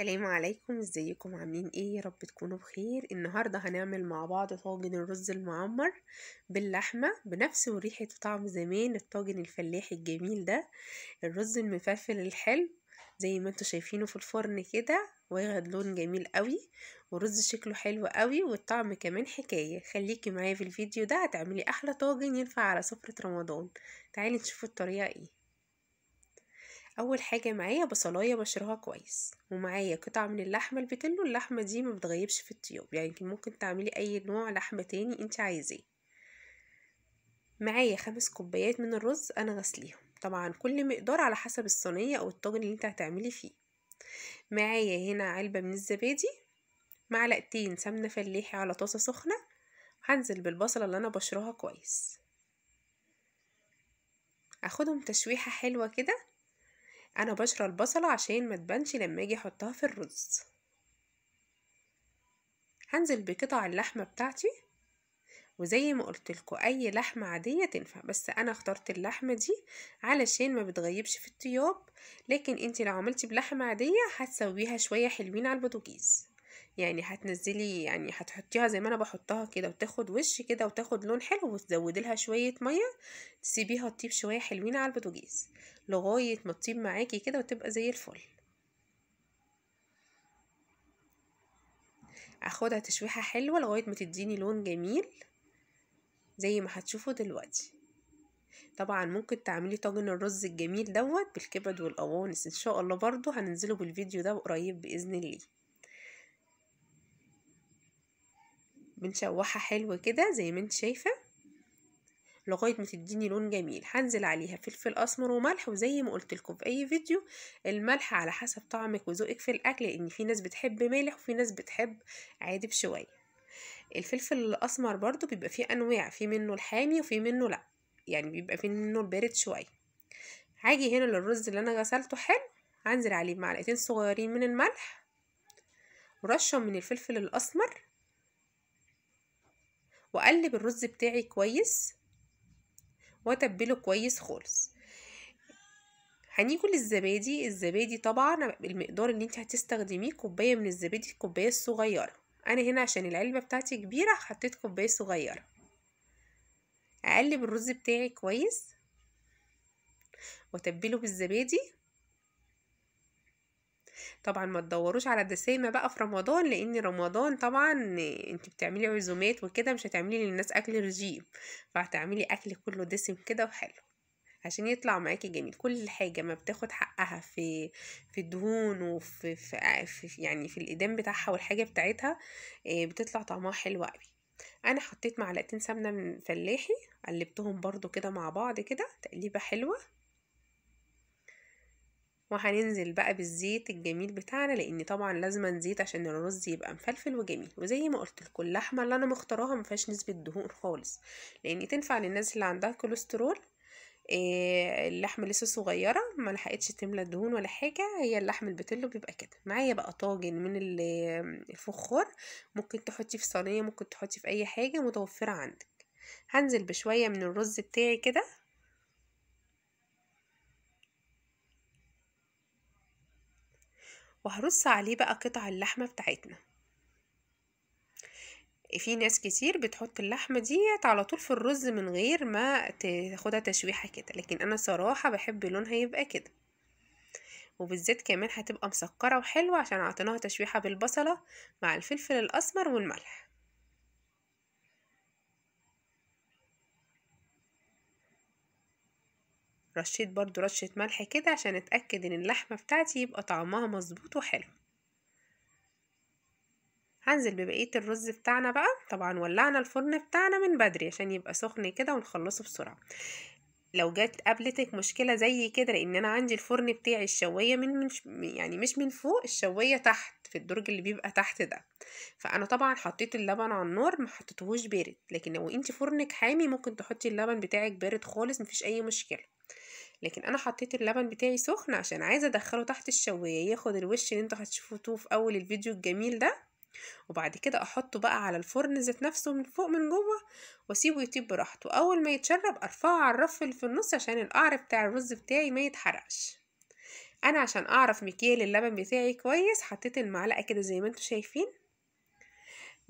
السلام عليكم ازيكم عاملين ايه يا رب تكونوا بخير النهارده هنعمل مع بعض طاجن الرز المعمر باللحمه بنفس وريحه وطعم زمان الطاجن الفلاحي الجميل ده الرز المفلفل الحلو زي ما انتوا شايفينه في الفرن كده واخد لون جميل قوي ورز شكله حلو قوي والطعم كمان حكايه خليكي معايا في الفيديو ده هتعملي احلى طاجن ينفع على سفره رمضان تعالي نشوف الطريقه ايه اول حاجه معايا بصلايه بشرها كويس ومعايا قطعه من اللحمه البتلو اللحمه دي ما بتغيبش في الطياب يعني ممكن تعملي اي نوع لحمه تاني انت عايزاه معايا خمس كوبايات من الرز انا غسليهم طبعا كل مقدار على حسب الصينيه او الطاجن اللي انت هتعملي فيه معايا هنا علبه من الزبادي معلقتين سمنه فلاحي على طاسه سخنه هنزل بالبصله اللي انا بشرها كويس اخدهم تشويحه حلوه كده انا بشرى البصلة عشان ما تبانش لما اجي احطها في الرز هنزل بقطع اللحمة بتاعتي وزي ما قلت لكم اي لحمة عادية تنفع بس انا اخترت اللحمة دي علشان ما بتغيبش في الطياب لكن انت لو عملتي بلحمة عادية هتسويها شوية حلوين على البوتاجاز يعني هتنزلي يعني هتحطيها زي ما انا بحطها كده وتاخد وش كده وتاخد لون حلو وتزودي لها شويه ميه تسيبيها تطيب شويه حلوين على البوتاجاز لغايه ما تطيب معاكي كده وتبقى زي الفل اخدها تشويحه حلوه لغايه ما تديني لون جميل زي ما هتشوفوا دلوقتي طبعا ممكن تعملي طاجن الرز الجميل دوت بالكبد والقوانص ان شاء الله برضو هننزله بالفيديو ده قريب باذن الله بنشوحها حلو كده زي ما انت شايفه لغايه ما تديني لون جميل هنزل عليها فلفل اسمر وملح وزي ما قلت لكم في اي فيديو الملح على حسب طعمك وذوقك في الاكل لان في ناس بتحب مالح وفي ناس بتحب عادي بشويه الفلفل الاسمر برضو بيبقى فيه انواع في منه الحامي وفي منه لا يعني بيبقى فيه منه البارد شويه هاجي هنا للرز اللي انا غسلته حلو هنزل عليه معلقتين صغيرين من الملح ورشه من الفلفل الاسمر واقلب الرز بتاعي كويس واتبله كويس خالص هنيجي للزبادي الزبادي طبعا المقدار اللي انت هتستخدميه كوبايه من الزبادي الكوبايه الصغيره انا هنا عشان العلبه بتاعتي كبيره حطيت كوبايه صغيره اقلب الرز بتاعي كويس واتبله بالزبادي طبعا ما تدوروش على دسامة بقى في رمضان لان رمضان طبعا انت بتعملي عزومات وكده مش هتعملي للناس اكل رجيم فهتعملي اكل كله دسم كده وحلو عشان يطلع معاكي جميل كل حاجة ما بتاخد حقها في في الدهون وفي في في يعني في الإدام بتاعها والحاجة بتاعتها آه، بتطلع طعمها حلو قوي أنا حطيت معلقتين سمنة من فلاحي قلبتهم برضو كده مع بعض كده تقليبة حلوة وهننزل بقى بالزيت الجميل بتاعنا لان طبعا لازم زيت عشان الرز يبقى مفلفل وجميل وزي ما قلت لكم اللحمه اللي انا مختاراها ما فيهاش نسبه دهون خالص لان تنفع للناس اللي عندها كوليسترول آه، اللحمه لسه صغيره ما لحقتش تملى دهون ولا حاجه هي اللحم البتلو بيبقى كده معايا بقى طاجن من آه، الفخار ممكن تحطي في صينيه ممكن تحطي في اي حاجه متوفره عندك هنزل بشويه من الرز بتاعي كده وهرص عليه بقى قطع اللحمة بتاعتنا في ناس كتير بتحط اللحمة ديت على طول في الرز من غير ما تاخدها تشويحة كده لكن أنا صراحة بحب لونها يبقى كده وبالذات كمان هتبقى مسكرة وحلوة عشان عطيناها تشويحة بالبصلة مع الفلفل الأسمر والملح رشيت برضو رشة ملح كده عشان اتأكد ان اللحمة بتاعتي يبقى طعمها مظبوط وحلو هنزل ببقية الرز بتاعنا بقى طبعا ولعنا الفرن بتاعنا من بدري عشان يبقى سخن كده ونخلصه بسرعة لو جت قابلتك مشكلة زي كده لان انا عندي الفرن بتاعي الشواية من, مش يعني مش من فوق الشواية تحت في الدرج اللي بيبقى تحت ده فانا طبعا حطيت اللبن على النار ما حطيتهوش بارد لكن لو انت فرنك حامي ممكن تحطي اللبن بتاعك بارد خالص مفيش اي مشكله لكن انا حطيت اللبن بتاعي سخن عشان عايزه ادخله تحت الشوايه ياخد الوش اللي انتوا هتشوفوه في اول الفيديو الجميل ده وبعد كده احطه بقى على الفرن ذات نفسه من فوق من جوه واسيبه يطيب براحته اول ما يتشرب ارفعه على الرف اللي في النص عشان القعر بتاع الرز بتاعي ما يتحرقش انا عشان اعرف مكيال اللبن بتاعي كويس حطيت المعلقه كده زي ما انتوا شايفين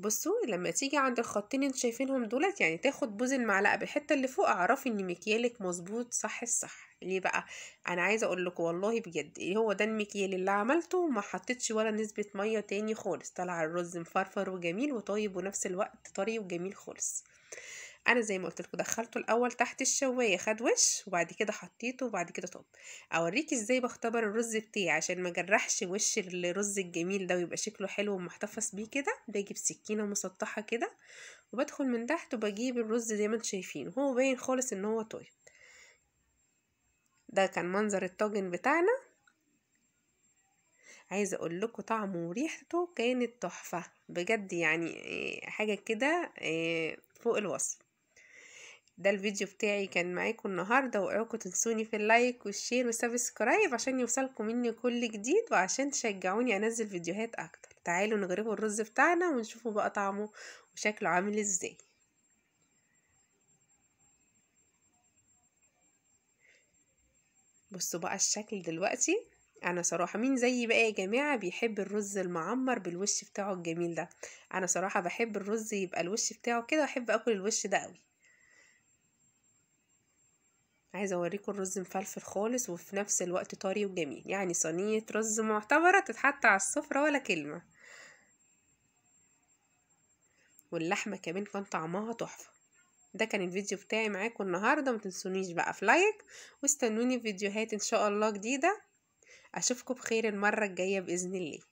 بصوا لما تيجي عند الخطين انت شايفينهم دولت يعني تاخد بوز المعلقه بالحته اللي فوق اعرفي ان مكيالك مظبوط صح الصح ليه بقى انا عايزه اقول لكم والله بجد ايه هو ده المكيال اللي عملته ما حطيتش ولا نسبه ميه تاني خالص طلع الرز مفرفر وجميل وطيب ونفس الوقت طري وجميل خالص انا زي ما قلت لكم دخلته الاول تحت الشوايه خد وش وبعد كده حطيته وبعد كده طب اوريكي ازاي بختبر الرز بتاعي عشان ما جرحش وش الرز الجميل ده ويبقى شكله حلو ومحتفظ بيه كده بجيب بسكينه مسطحه كده وبدخل من تحت وبجيب الرز زي ما انتم شايفين هو باين خالص ان هو طيب ده كان منظر الطاجن بتاعنا عايزه اقول لكم طعمه وريحته كانت تحفه بجد يعني إيه، حاجه كده إيه، فوق الوصف ده الفيديو بتاعي كان معاكم النهاردة وأوعكوا تنسوني في اللايك والشير والسبسكرايب عشان يوصلكم مني كل جديد وعشان تشجعوني انزل فيديوهات اكتر تعالوا نجربوا الرز بتاعنا ونشوفوا بقى طعمه وشكله عامل ازاي بصوا بقى الشكل دلوقتي انا صراحه مين زيي بقى يا جماعه بيحب الرز المعمر بالوش بتاعه الجميل ده انا صراحه بحب الرز يبقى الوش بتاعه كده واحب اكل الوش ده قوي عايزه اوريكم الرز مفلفل خالص وفي نفس الوقت طري وجميل يعني صينيه رز معتبره تتحط على السفره ولا كلمه واللحمه كمان كان طعمها تحفه ده كان الفيديو بتاعي معاكم النهارده ما تنسونيش بقى في لايك واستنوني في فيديوهات ان شاء الله جديده اشوفكم بخير المره الجايه باذن الله